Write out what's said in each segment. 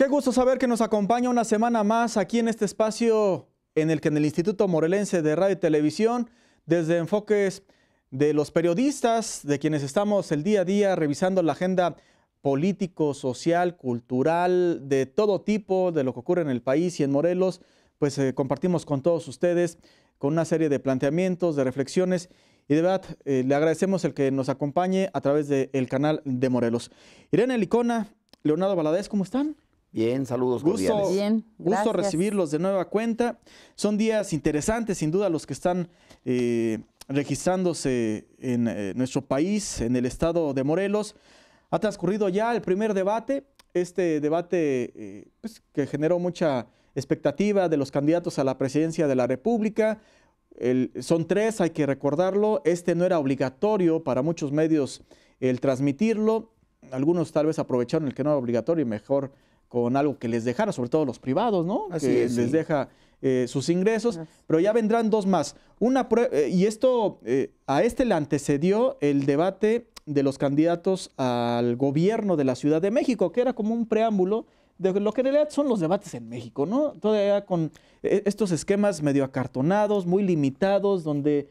Qué gusto saber que nos acompaña una semana más aquí en este espacio en el que en el Instituto Morelense de Radio y Televisión, desde enfoques de los periodistas, de quienes estamos el día a día revisando la agenda político, social, cultural, de todo tipo, de lo que ocurre en el país y en Morelos, pues eh, compartimos con todos ustedes con una serie de planteamientos, de reflexiones y de verdad, eh, le agradecemos el que nos acompañe a través del canal de Morelos. Irene Licona, Leonardo Valadez, ¿cómo están? Bien, saludos gusto, Bien, gusto recibirlos de nueva cuenta. Son días interesantes, sin duda, los que están eh, registrándose en eh, nuestro país, en el estado de Morelos. Ha transcurrido ya el primer debate, este debate eh, pues, que generó mucha expectativa de los candidatos a la presidencia de la República. son tres, hay que recordarlo. Este no era obligatorio para muchos medios el transmitirlo. Algunos tal vez aprovecharon el que no era obligatorio y mejor con algo que les dejara, sobre todo los privados, ¿no? Así que les deja eh, sus ingresos, pero ya vendrán dos más. Una eh, y esto eh, a este le antecedió el debate de los candidatos al gobierno de la Ciudad de México, que era como un preámbulo de lo que en realidad son los debates en México, ¿no? Todavía con estos esquemas medio acartonados, muy limitados, donde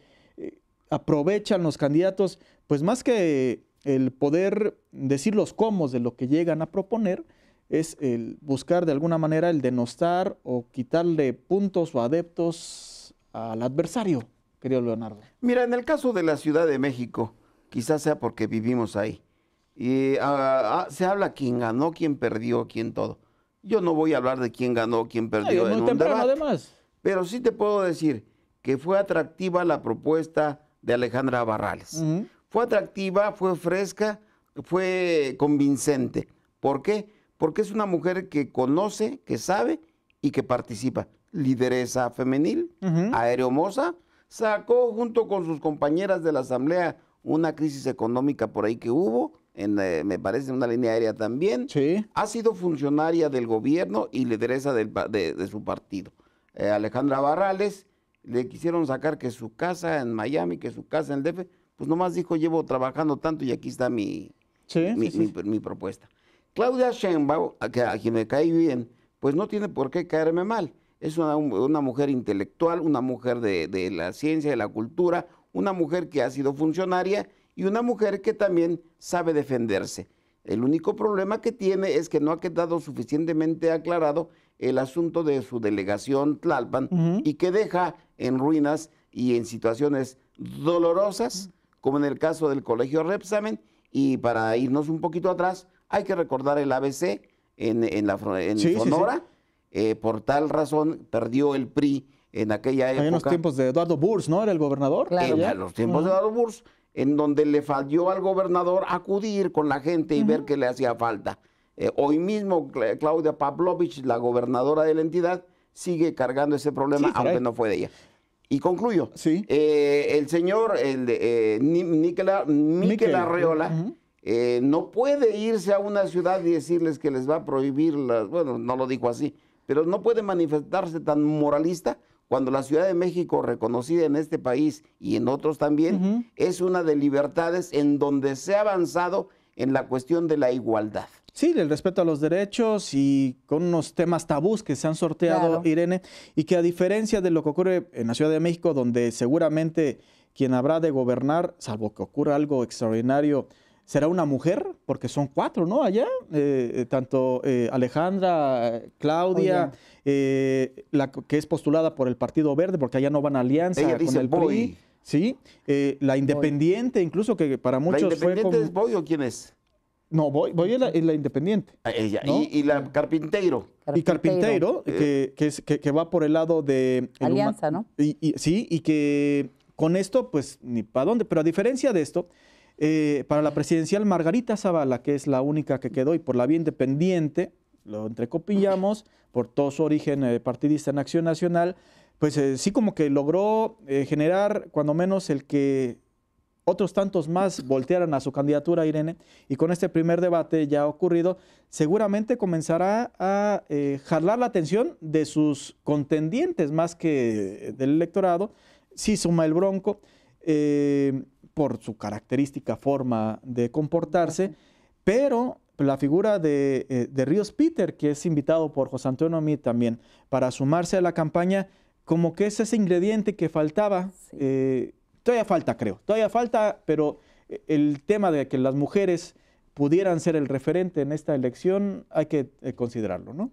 aprovechan los candidatos, pues más que el poder decir los cómo de lo que llegan a proponer, es el buscar de alguna manera el denostar o quitarle puntos o adeptos al adversario, querido Leonardo. Mira, en el caso de la Ciudad de México, quizás sea porque vivimos ahí. Y ah, ah, se habla quién ganó, quién perdió, quién todo. Yo no voy a hablar de quién ganó, quién perdió en Pero sí te puedo decir que fue atractiva la propuesta de Alejandra Barrales. Fue atractiva, fue fresca, fue convincente. ¿Por qué? porque es una mujer que conoce, que sabe y que participa. Lideresa femenil, aéreo sacó junto con sus compañeras de la Asamblea una crisis económica por ahí que hubo, eh, me parece en una línea aérea también. Ha sido funcionaria del gobierno y lideresa de, su partido. Eh, Alejandra Barrales le quisieron sacar que su casa en Miami, que su casa en el DF, pues nomás dijo, llevo trabajando tanto y aquí está mi, mi propuesta. Claudia Sheinbaum, a, quien me cae bien, pues no tiene por qué caerme mal. Es una, mujer intelectual, una mujer de, la ciencia, de la cultura, una mujer que ha sido funcionaria y una mujer que también sabe defenderse. El único problema que tiene es que no ha quedado suficientemente aclarado el asunto de su delegación Tlalpan y que deja en ruinas y en situaciones dolorosas, como en el caso del Colegio Repsamen, y para irnos un poquito atrás, hay que recordar el ABC en, la, en Sonora. Eh, por tal razón perdió el PRI en aquella época. En los tiempos de Eduardo Burs, ¿no? Era el gobernador. en los tiempos de Eduardo Burs, en donde le falló al gobernador acudir con la gente y ver qué le hacía falta. Eh, hoy mismo Claudia Pavlovich, la gobernadora de la entidad, sigue cargando ese problema, aunque no fue de ella. Y concluyo. Sí. Eh, el señor, el eh, Miquel Arreola, eh, no puede irse a una ciudad y decirles que les va a prohibir bueno, no lo dijo así, pero no puede manifestarse tan moralista cuando la Ciudad de México, reconocida en este país y en otros también, es una de libertades en donde se ha avanzado en la cuestión de la igualdad. Sí, el respeto a los derechos y con unos temas tabús que se han sorteado, Irene, y que a diferencia de lo que ocurre en la Ciudad de México, donde seguramente quien habrá de gobernar, salvo que ocurra algo extraordinario, será una mujer, porque son cuatro, ¿no? Allá, eh, eh, tanto eh, Alejandra, Claudia, la que es postulada por el Partido Verde, porque allá no van a alianza con el PRI. Sí, la independiente, incluso que para muchos. ¿La independiente fue es Boy o quién es? No, voy, voy es la, independiente. Ah, ella. Y, la carpintero. Y carpintero que, va por el lado de. alianza, ¿no? sí, y que con esto, pues ni para dónde. Pero a diferencia de esto, eh, para la presidencial Margarita Zavala, que es la única que quedó y por la vía independiente, lo entrecopillamos, por todo su origen eh, partidista en Acción Nacional, pues eh, sí como que logró generar cuando menos el que otros tantos más voltearan a su candidatura, Irene, y con este primer debate ya ocurrido, seguramente comenzará a jalar la atención de sus contendientes más que del electorado. Sí suma el bronco. Eh, por su característica forma de comportarse, pero la figura de, eh, Ríos Peter, que es invitado por José Antonio Amí también para sumarse a la campaña, como que es ese ingrediente que faltaba. Eh, todavía falta, creo. Todavía falta, pero eh, el tema de que las mujeres pudieran ser el referente en esta elección hay que considerarlo, ¿no?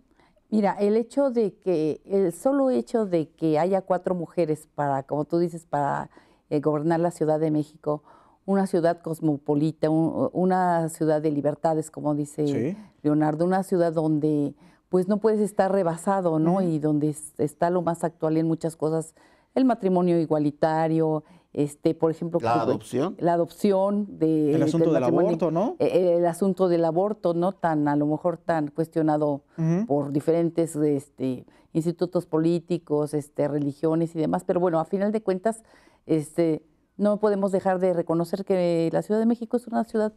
Mira, el hecho de que, el solo hecho de que haya cuatro mujeres para, como tú dices, para eh, gobernar la Ciudad de México, una ciudad cosmopolita, una ciudad de libertades, como dice Leonardo, una ciudad donde pues no puedes estar rebasado, ¿no? Y donde está lo más actual en muchas cosas, el matrimonio igualitario, este, por ejemplo, la pues, adopción, la adopción de el asunto del, aborto, ¿no? Eh, eh, el asunto del aborto, no tan a lo mejor tan cuestionado por diferentes este, institutos políticos, este, religiones y demás, pero bueno, a final de cuentas este, no podemos dejar de reconocer que la Ciudad de México es una ciudad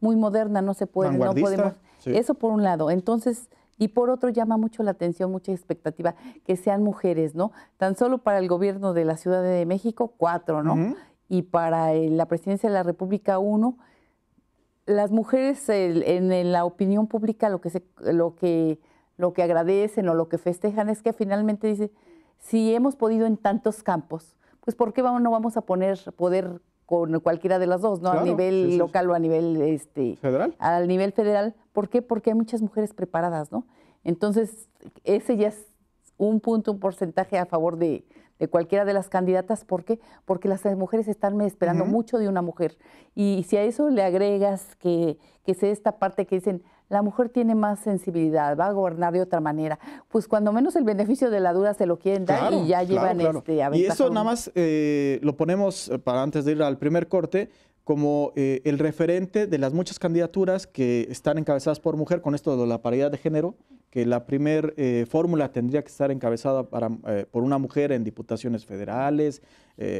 muy moderna, no se puede, podemos. Eso por un lado. Entonces, y por otro llama mucho la atención, mucha expectativa, que sean mujeres, ¿no? Tan solo para el gobierno de la Ciudad de México, cuatro, ¿no? Y para la presidencia de la República, uno. Las mujeres en la opinión pública lo que, lo, que, lo que agradecen o lo que festejan es que finalmente dice, si hemos podido en tantos campos, pues ¿por qué vamos, no vamos a poner poder con cualquiera de las dos, ¿no? a nivel local o a nivel este federal. Al nivel federal, ¿por qué? Porque hay muchas mujeres preparadas, ¿no? Entonces, ese ya es un punto, un porcentaje a favor de, cualquiera de las candidatas. ¿Por qué? Porque las mujeres están esperando mucho de una mujer. Y si a eso le agregas que, que sea esta parte que dicen, la mujer tiene más sensibilidad, va a gobernar de otra manera. Pues cuando menos el beneficio de la duda se lo quieren dar y ya llevan este a Y eso nada más eh, lo ponemos eh, para antes de ir al primer corte, como eh, el referente de las muchas candidaturas que están encabezadas por mujer con esto de la paridad de género, que la primera eh, fórmula tendría que estar encabezada eh, por una mujer en diputaciones federales,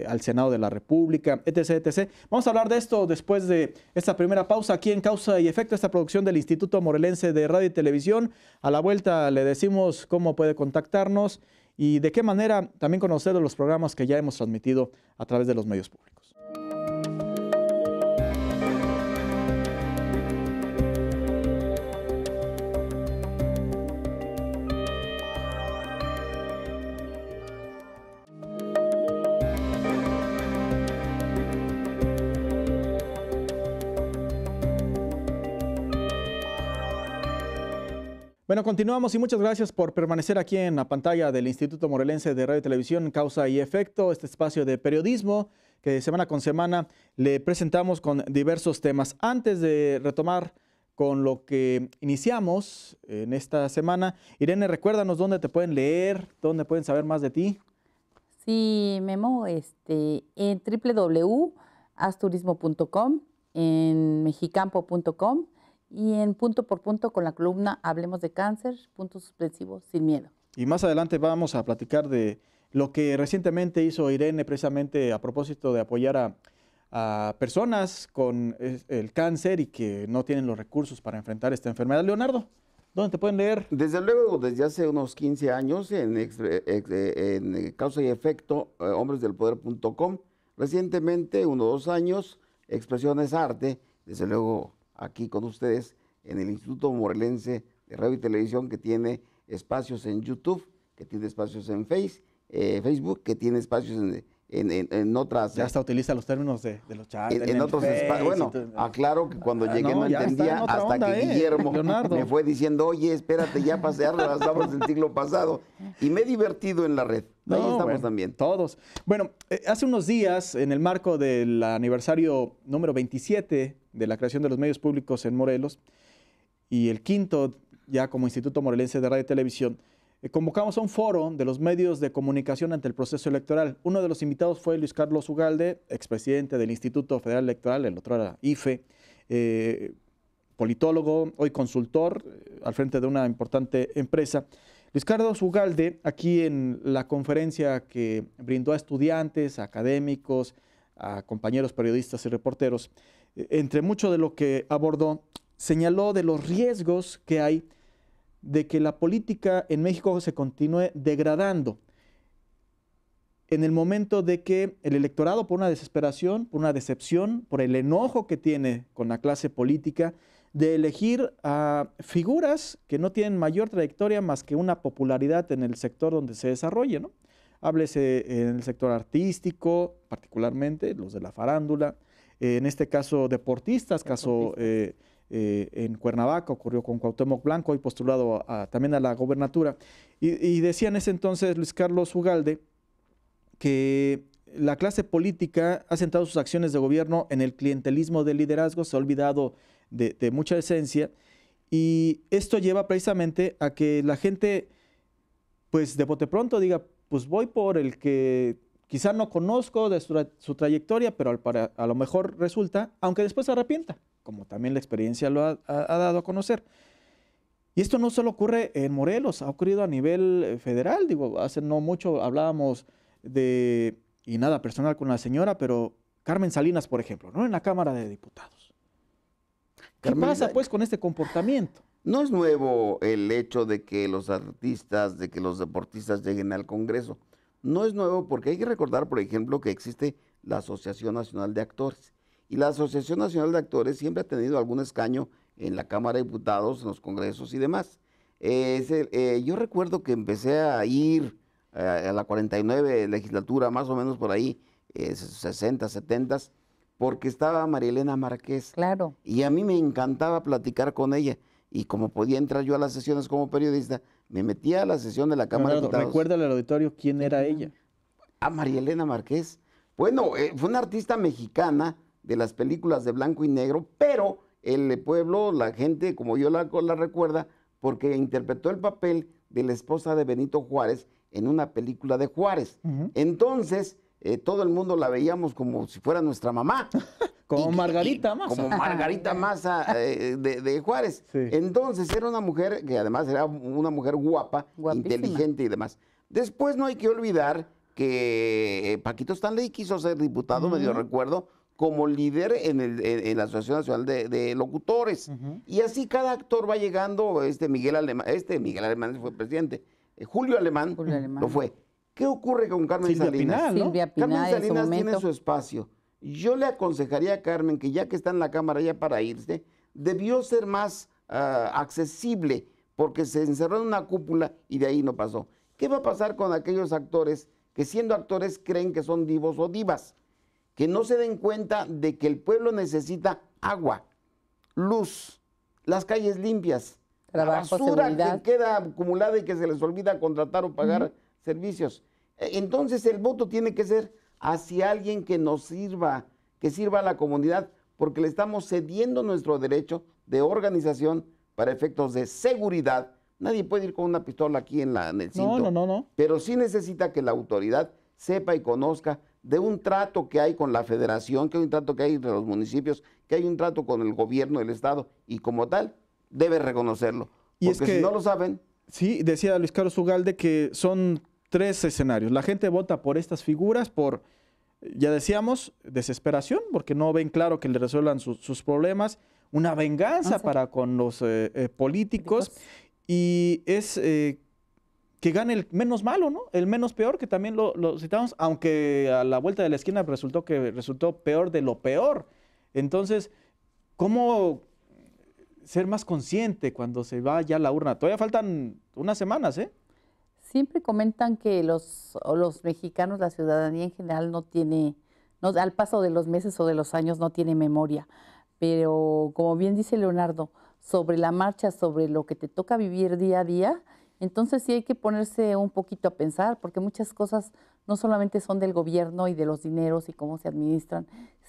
al Senado de la República, etc, etc. Vamos a hablar de esto después de esta primera pausa aquí en Causa y Efecto, esta producción del Instituto Morelense de Radio y Televisión. A la vuelta le decimos cómo puede contactarnos y de qué manera también conocer los programas que ya hemos transmitido a través de los medios públicos. Bueno, continuamos y muchas gracias por permanecer aquí en la pantalla del Instituto Morelense de Radio y Televisión Causa y Efecto, este espacio de periodismo que semana con semana le presentamos con diversos temas. Antes de retomar con lo que iniciamos en esta semana, Irene, recuérdanos dónde te pueden leer, dónde pueden saber más de ti. Sí, Memo, este, en www.asturismo.com, en mexicampo.com y en punto por punto con la columna Hablemos de cáncer, punto suspensivo, sin miedo. Y más adelante vamos a platicar de lo que recientemente hizo Irene precisamente a propósito de apoyar a, personas con el cáncer y que no tienen los recursos para enfrentar esta enfermedad. Leonardo, ¿dónde te pueden leer? Desde luego, desde hace unos 15 años en, eh, eh, eh, Causa y Efecto, hombresdelpoder.com. Recientemente, uno o dos años, Expresiones Arte, desde luego aquí con ustedes en el Instituto Morelense de Radio y Televisión que tiene espacios en YouTube, que tiene espacios en Face, eh, Facebook, que tiene espacios en, otras. Ya eh, hasta utiliza los términos de, los chats. En, otros espacios. Bueno, aclaro que cuando ah, llegué no, entendía hasta que ¿eh? Guillermo me fue diciendo, oye, espérate, ya pasear las obras del siglo pasado. Y me he divertido en la red. Ahí estamos también. Todos. Bueno, hace unos días, en el marco del aniversario número 27 de la creación de los medios públicos en Morelos, y el quinto, ya como Instituto Morelense de Radio y Televisión, eh, convocamos a un foro de los medios de comunicación ante el proceso electoral. Uno de los invitados fue Luis Carlos Ugalde, expresidente del Instituto Federal Electoral, el otro era IFE, eh, politólogo, hoy consultor eh, al frente de una importante empresa. Luis Carlos Ugalde, aquí en la conferencia que brindó a estudiantes, académicos, a compañeros periodistas y reporteros, entre mucho de lo que abordó, señaló de los riesgos que hay de que la política en México se continúe degradando en el momento de que el electorado, por una desesperación, por una decepción, por el enojo que tiene con la clase política, de elegir a figuras que no tienen mayor trayectoria más que una popularidad en el sector donde se desarrolle, Háblese en el sector artístico, particularmente los de la farándula, eh, en este caso deportistas, caso eh, eh, en Cuernavaca ocurrió con Cuauhtémoc Blanco, y postulado también a la gobernatura. Y, decía en ese entonces Luis Carlos Ugalde que la clase política ha sentado sus acciones de gobierno en el clientelismo del liderazgo, se ha olvidado de, mucha esencia, y esto lleva precisamente a que la gente, pues de bote pronto diga, pues voy por el que Quizá no conozco de su, trayectoria, pero a lo mejor resulta, aunque después se arrepienta, como también la experiencia lo ha, dado a conocer. Y esto no solo ocurre en Morelos, ha ocurrido a nivel eh, federal. Digo, hace no mucho hablábamos de, y nada personal con la señora, pero Carmen Salinas, por ejemplo, ¿no? En la Cámara de Diputados. ¿Qué pasa pues con este comportamiento? No es nuevo el hecho de que los artistas, de que los deportistas lleguen al Congreso. No es nuevo porque hay que recordar, por ejemplo, que existe la Asociación Nacional de Actores. Y la Asociación Nacional de Actores siempre ha tenido algún escaño en la Cámara de Diputados, en los congresos y demás. Eh, yo recuerdo que empecé a ir eh, a la 49 legislatura, más o menos por ahí, 60, eh, 70, porque estaba María Elena Márquez. Claro. Y a mí me encantaba platicar con ella y como podía entrar yo a las sesiones como periodista, me metía a la sesión de la Cámara de Diputados. Recuérdale al auditorio quién era ella. Ah, María Elena Márquez. Bueno, eh, fue una artista mexicana de las películas de blanco y negro, pero el pueblo, la gente, como yo la, recuerda, porque interpretó el papel de la esposa de Benito Juárez en una película de Juárez. Entonces, eh, todo el mundo la veíamos como si fuera nuestra mamá. Como Margarita Maza. Margarita Maza eh, de, Juárez. Entonces era una mujer que además era una mujer guapa, inteligente y demás. Después no hay que olvidar que eh, Paquito Stanley quiso ser diputado, me medio recuerdo, como líder en, la Asociación Nacional de, Locutores. Y así cada actor va llegando, este Miguel Alemán, este Miguel Alemán fue presidente, eh, Julio, Alemán lo fue. ¿Qué ocurre con Carmen Salinas? Carmen Salinas tiene su espacio. Yo le aconsejaría a Carmen que ya que está en la Cámara ya para irse, debió ser más ah, accesible porque se encerró en una cúpula y de ahí no pasó. ¿Qué va a pasar con aquellos actores que siendo actores creen que son divos o divas? Que no se den cuenta de que el pueblo necesita agua, luz, las calles limpias, la basura que queda acumulada y que se les olvida contratar o pagar servicios. E, entonces el voto tiene que ser hacia alguien que nos sirva, que sirva a la comunidad, porque le estamos cediendo nuestro derecho de organización para efectos de seguridad. Nadie puede ir con una pistola aquí en, la, el cinto. No, no, no, Pero sí necesita que la autoridad sepa y conozca de un trato que hay con la federación, que hay un trato que hay entre los municipios, que hay un trato con el gobierno del estado y como tal debe reconocerlo. porque si no lo saben... Sí, decía Luis Carlos Ugalde que son tres escenarios. La gente vota por estas figuras, por, ya decíamos, desesperación, porque no ven claro que le resuelvan sus problemas, una venganza ah, para con los eh, eh, políticos, y es eh, que gane el menos malo, ¿no? El menos peor, que también lo, lo, citamos, aunque a la vuelta de la esquina resultó que resultó peor de lo peor. Entonces, ¿cómo ser más consciente cuando se va ya la urna? Todavía faltan unas semanas, ¿eh? siempre comentan que los, los mexicanos, la ciudadanía en general, no tiene, al paso de los meses o de los años, no tiene memoria. Pero como bien dice Leonardo, sobre la marcha, sobre lo que te toca vivir día a día, entonces sí hay que ponerse un poquito a pensar, porque muchas cosas no solamente son del gobierno y de los dineros y cómo se administran,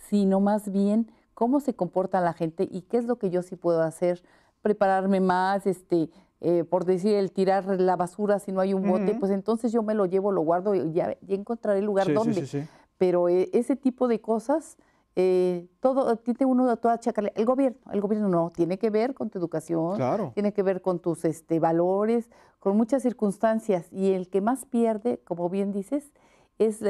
sino más bien cómo se comporta la gente y qué es lo que yo sí puedo hacer, prepararme más, este, eh, por decir, el tirar la basura si no hay un bote, pues entonces yo me lo llevo, lo guardo y ya, encontraré el lugar donde. Pero eh, ese tipo de cosas, eh, todo, tiene uno a toda chacarle. El gobierno, el gobierno no, tiene que ver con tu educación, tiene que ver con tus este, valores, con muchas circunstancias. Y el que más pierde, como bien dices, es,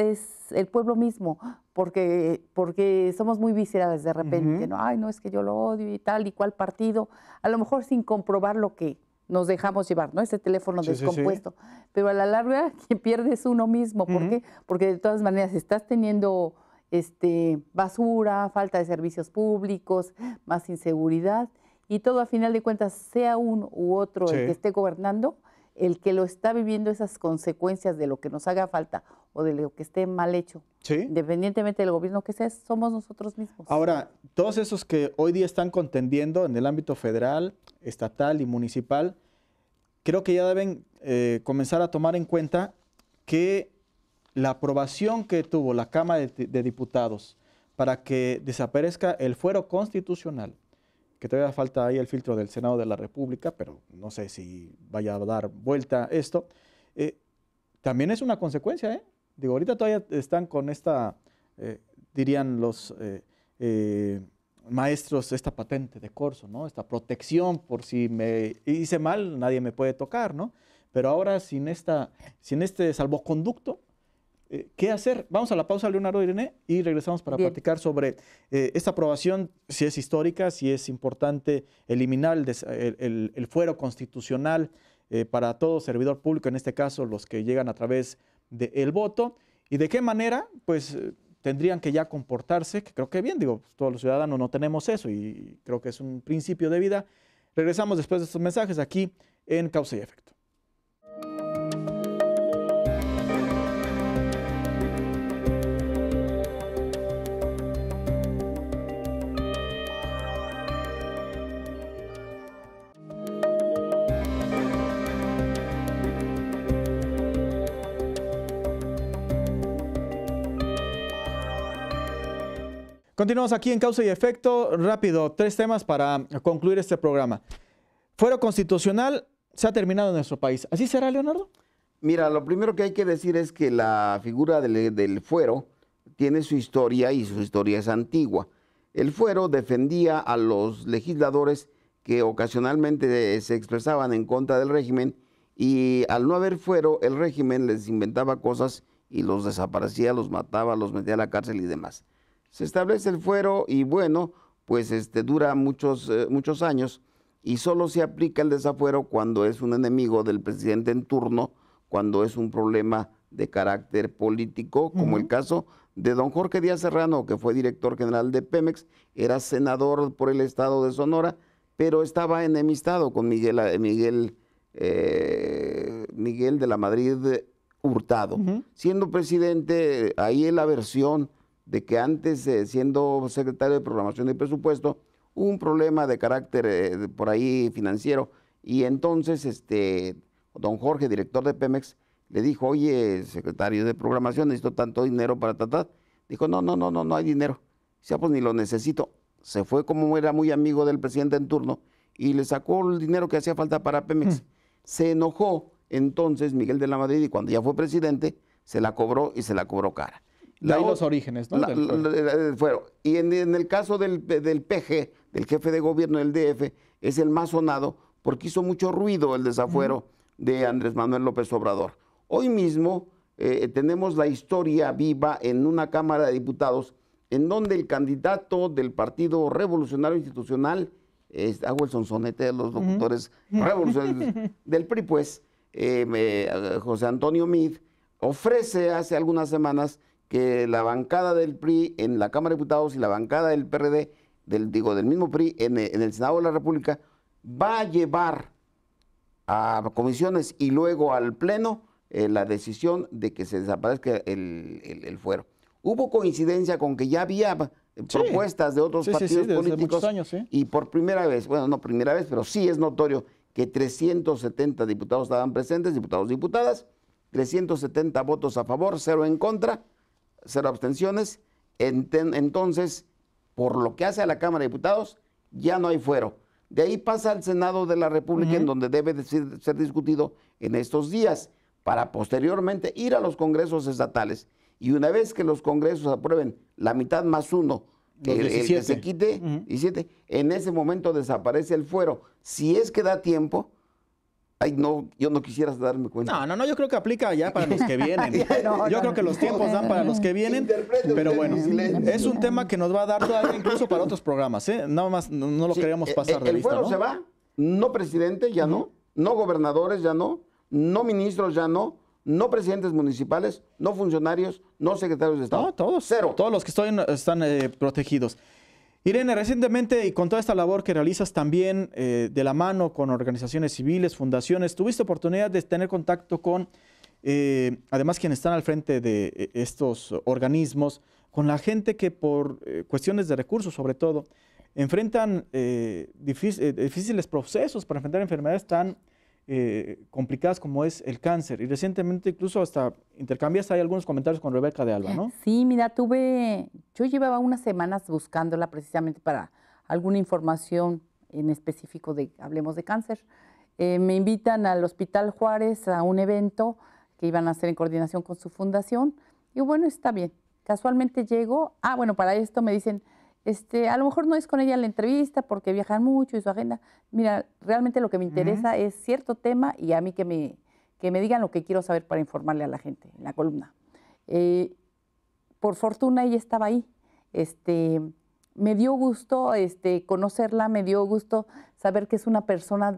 el pueblo mismo, porque, porque somos muy viscerales de repente, ¿no? Ay, no, es que yo lo odio y tal, y cual partido, a lo mejor sin comprobar lo que, nos dejamos llevar, ¿no? Ese teléfono descompuesto. Pero a la larga pierdes uno mismo. ¿Por qué? Porque de todas maneras estás teniendo este, basura, falta de servicios públicos, más inseguridad. Y todo a final de cuentas, sea uno u otro el que esté gobernando, el que lo está viviendo esas consecuencias de lo que nos haga falta o de lo que esté mal hecho, independientemente del gobierno que sea, somos nosotros mismos. Ahora, todos esos que hoy día están contendiendo en el ámbito federal, estatal y municipal, creo que ya deben eh, comenzar a tomar en cuenta que la aprobación que tuvo la Cámara de Diputados para que desaparezca el fuero constitucional, que todavía falta ahí el filtro del Senado de la República, pero no sé si vaya a dar vuelta esto, eh, también es una consecuencia. ¿eh? Digo, ahorita todavía están con esta, eh, dirían los eh, maestros, esta patente de corso, ¿no? esta protección por si me hice mal, nadie me puede tocar, ¿no? pero ahora sin, esta, sin este salvoconducto, eh, ¿Qué hacer? Vamos a la pausa, Leonardo Irene, y regresamos para platicar sobre eh, esta aprobación, si es histórica, si es importante eliminar el, fuero constitucional eh, para todo servidor público, en este caso los que llegan a través del voto, y de qué manera, pues tendrían que ya comportarse, que creo que bien, digo, pues, todos los ciudadanos no tenemos eso y creo que es un principio de vida. Regresamos después de estos mensajes aquí en Causa y Efecto. Continuamos aquí en Causa y Efecto. Rápido, tres temas para concluir este programa. Fuero constitucional se ha terminado en nuestro país. ¿Así será, Leonardo? Mira, lo primero que hay que decir es que la figura del, fuero tiene su historia y su historia es antigua. El fuero defendía a los legisladores que ocasionalmente se expresaban en contra del régimen y al no haber fuero, el régimen les inventaba cosas y los desaparecía, los mataba, los metía a la cárcel y demás se establece el fuero y bueno, pues este, dura muchos, eh, muchos años y solo se aplica el desafuero cuando es un enemigo del presidente en turno, cuando es un problema de carácter político, como el caso de don Jorge Díaz Serrano, que fue director general de Pemex, era senador por el estado de Sonora, pero estaba enemistado con Miguel, eh, Miguel, eh, Miguel de la Madrid Hurtado. Siendo presidente, ahí la versión de que antes, eh, siendo secretario de Programación y Presupuesto, hubo un problema de carácter eh, por ahí financiero. Y entonces, este, don Jorge, director de Pemex, le dijo, oye, secretario de Programación, necesito tanto dinero para tratar. Dijo, no, no, no, no, no hay dinero. Dice, ah, pues ni lo necesito. Se fue como era muy amigo del presidente en turno y le sacó el dinero que hacía falta para Pemex. Mm. Se enojó entonces Miguel de la Madrid y cuando ya fue presidente, se la cobró y se la cobró cara de ahí los orígenes, ¿no? Y en, el caso del, PG, del jefe de gobierno del DF, es el más sonado porque hizo mucho ruido el desafuero de Andrés Manuel López Obrador. Hoy mismo eh, tenemos la historia viva en una Cámara de Diputados en donde el candidato del Partido Revolucionario Institucional, hago el sonsonete de los doctores revolucionarios del PRI, pues, eh, eh, José Antonio Mid, ofrece hace algunas semanas que la bancada del PRI en la Cámara de Diputados y la bancada del PRD, del, digo, del mismo PRI eh, en, el Senado de la República, va a llevar a comisiones y luego al Pleno eh, la decisión de que se desaparezca el, fuero. Hubo coincidencia con que ya había eh, propuestas de otros partidos políticos años, y por primera vez, bueno, no primera vez, pero sí es notorio que 370 diputados estaban presentes, diputados y diputadas, 370 votos a favor, cero en contra, cero abstenciones. Entonces, por lo que hace a la Cámara de Diputados, ya no hay fuero. De ahí pasa al Senado de la República, en donde debe ser, discutido en estos días, para posteriormente ir a los congresos estatales. Y una vez que los congresos aprueben la mitad más uno, que, se quite, en ese momento desaparece el fuero. Si es que da tiempo, Ay, no, yo no quisiera darme cuenta. No, no, no, yo creo que aplica ya para los que vienen. yo creo que los tiempos dan para los que vienen. Pero bueno, es un tema que nos va a dar todavía incluso para otros programas, ¿eh? Nada más no, lo queríamos eh, pasar eh, de el se va, no presidente, ya no, no gobernadores, ya no, no ministros, ya no, no presidentes municipales, no funcionarios, no secretarios de Estado. No, todos. Cero. Todos los que están, están eh, protegidos. Irene, recientemente y con toda esta labor que realizas también eh, de la mano con organizaciones civiles, fundaciones, tuviste oportunidad de tener contacto con, eh, además quienes están al frente de eh, estos organismos, con la gente que por cuestiones de recursos sobre todo, enfrentan difíciles procesos para enfrentar enfermedades tan eh, complicadas como es el cáncer. Y recientemente incluso hasta intercambias ahí algunos comentarios con Rebeca de Alba, ¿no? Sí, mira, tuve, yo llevaba unas semanas buscándola precisamente para alguna información en específico de, hablemos de cáncer. Eh, me invitan al Hospital Juárez a un evento que iban a hacer en coordinación con su fundación. Y bueno, está bien. Casualmente llego, ah, bueno, para esto me dicen, este, a lo mejor no es con ella la entrevista porque viajan mucho y su agenda. Mira, realmente lo que me interesa es cierto tema y a mí que me, que me digan lo que quiero saber para informarle a la gente en la columna. Eh, por fortuna ella estaba ahí. Este, me dio gusto este, conocerla, me dio gusto saber que es una persona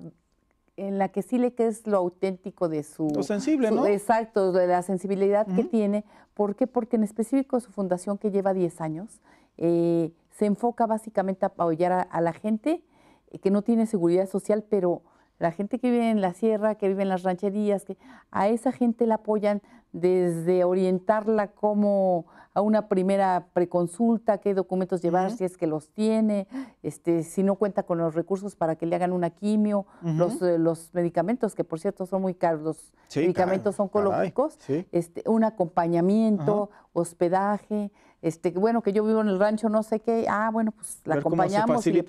en la que sí le que es lo auténtico de su... Lo sensible, ¿no? Exacto, de la sensibilidad que tiene. ¿Por qué? Porque en específico su fundación que lleva 10 años, eh, se enfoca básicamente a apoyar a, a la gente eh, que no tiene seguridad social, pero la gente que vive en la sierra, que vive en las rancherías, que a esa gente la apoyan desde orientarla como a una primera preconsulta, qué documentos llevar, si es que los tiene, este, si no cuenta con los recursos para que le hagan una quimio, los, eh, los, medicamentos, que por cierto son muy caros, los medicamentos oncológicos, este, un acompañamiento, hospedaje, este, bueno, que yo vivo en el rancho, no sé qué, ah, bueno, pues la acompañamos y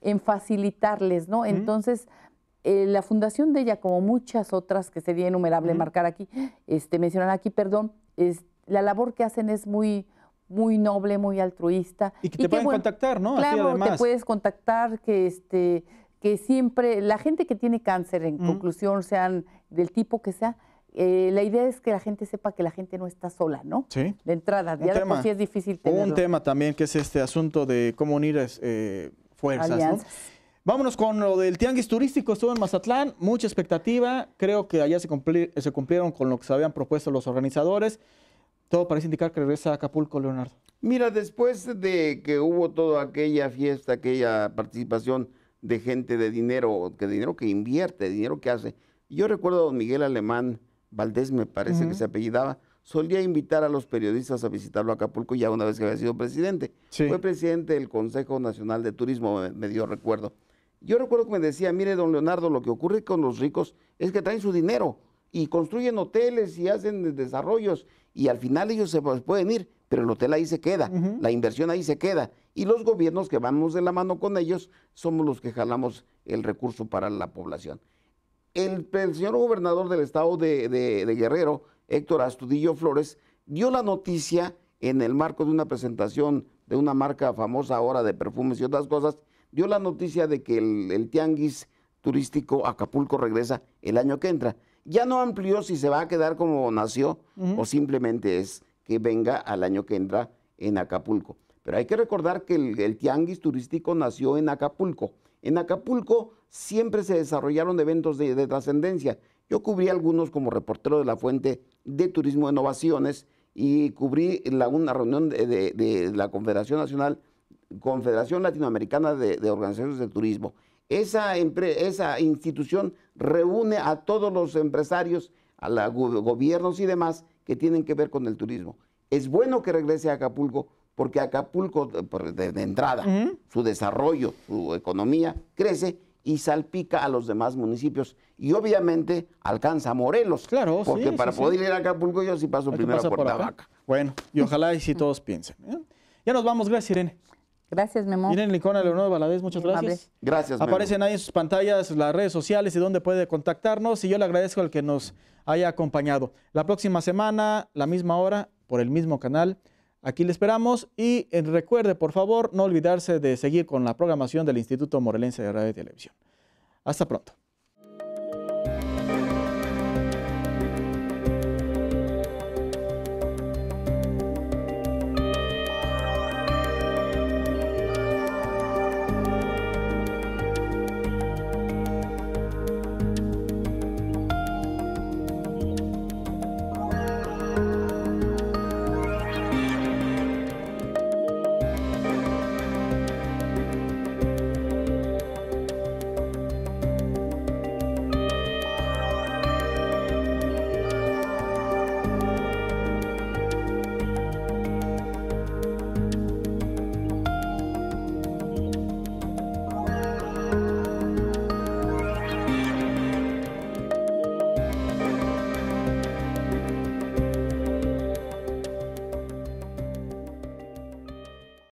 en facilitarles, ¿no? Entonces eh, la fundación de ella, como muchas otras que sería innumerable marcar aquí, este, mencionar aquí, perdón, es, la labor que hacen es muy, muy noble, muy altruista. Y que te pueden contactar, ¿no? Claro, te puedes contactar, que este, que siempre, la gente que tiene cáncer, en conclusión, sean del tipo que sea, eh, la idea es que la gente sepa que la gente no está sola, ¿no? Sí. De entrada, ya tema, sí es difícil tenerlo. Un tema también que es este asunto de cómo unir eh, fuerzas, ¿no? Vámonos con lo del tianguis turístico. Estuvo en Mazatlán, mucha expectativa. Creo que allá se, se cumplieron con lo que se habían propuesto los organizadores. Todo parece indicar que regresa a Acapulco, Leonardo. Mira, después de que hubo toda aquella fiesta, aquella participación de gente de dinero, de dinero que invierte, dinero que hace. Yo recuerdo a don Miguel Alemán Valdés, me parece que se apellidaba, solía invitar a los periodistas a visitarlo a Acapulco ya una vez que había sido presidente. Fue presidente del Consejo Nacional de Turismo, me dio recuerdo. Yo recuerdo que me decía, mire, don Leonardo, lo que ocurre con los ricos es que traen su dinero y construyen hoteles y hacen desarrollos y al final ellos se pues, pueden ir, pero el hotel ahí se queda, la inversión ahí se queda. Y los gobiernos que vamos de la mano con ellos somos los que jalamos el recurso para la población. El, señor gobernador del estado de Guerrero, Héctor Astudillo Flores, dio la noticia en el marco de una presentación de una marca famosa ahora de perfumes y otras cosas, dio la noticia de que el, tianguis turístico Acapulco regresa el año que entra. Ya no amplió si se va a quedar como nació o simplemente es que venga al año que entra en Acapulco. Pero hay que recordar que el, tianguis turístico nació en Acapulco. En Acapulco siempre se desarrollaron eventos de, trascendencia. Yo cubrí algunos como reportero de la Fuente de Turismo de Innovaciones y cubrí la, una reunión de, de la Confederación Nacional Confederación Latinoamericana de, Organizaciones de Turismo. Esa, institución reúne a todos los empresarios, a los gobiernos y demás que tienen que ver con el turismo. Es bueno que regrese a Acapulco porque Acapulco, de, entrada, su desarrollo, su economía crece y salpica a los demás municipios. Y obviamente alcanza a Morelos. Claro, Porque para poder ir a Acapulco yo sí paso primero por, la vaca. Bueno, y ojalá y si todos piensen. ¿eh? Ya nos vamos, gracias Irene. Gracias, Memo. Miren, Licona Leonor Valadez, muchas gracias. Gracias, Aparecen ahí en sus pantallas las redes sociales y donde puede contactarnos. Y yo le agradezco al que nos haya acompañado. La próxima semana, la misma hora, por el mismo canal. Aquí le esperamos y recuerde, por favor, no olvidarse de seguir con la programación del Instituto Morelense de Radio y Televisión. Hasta pronto.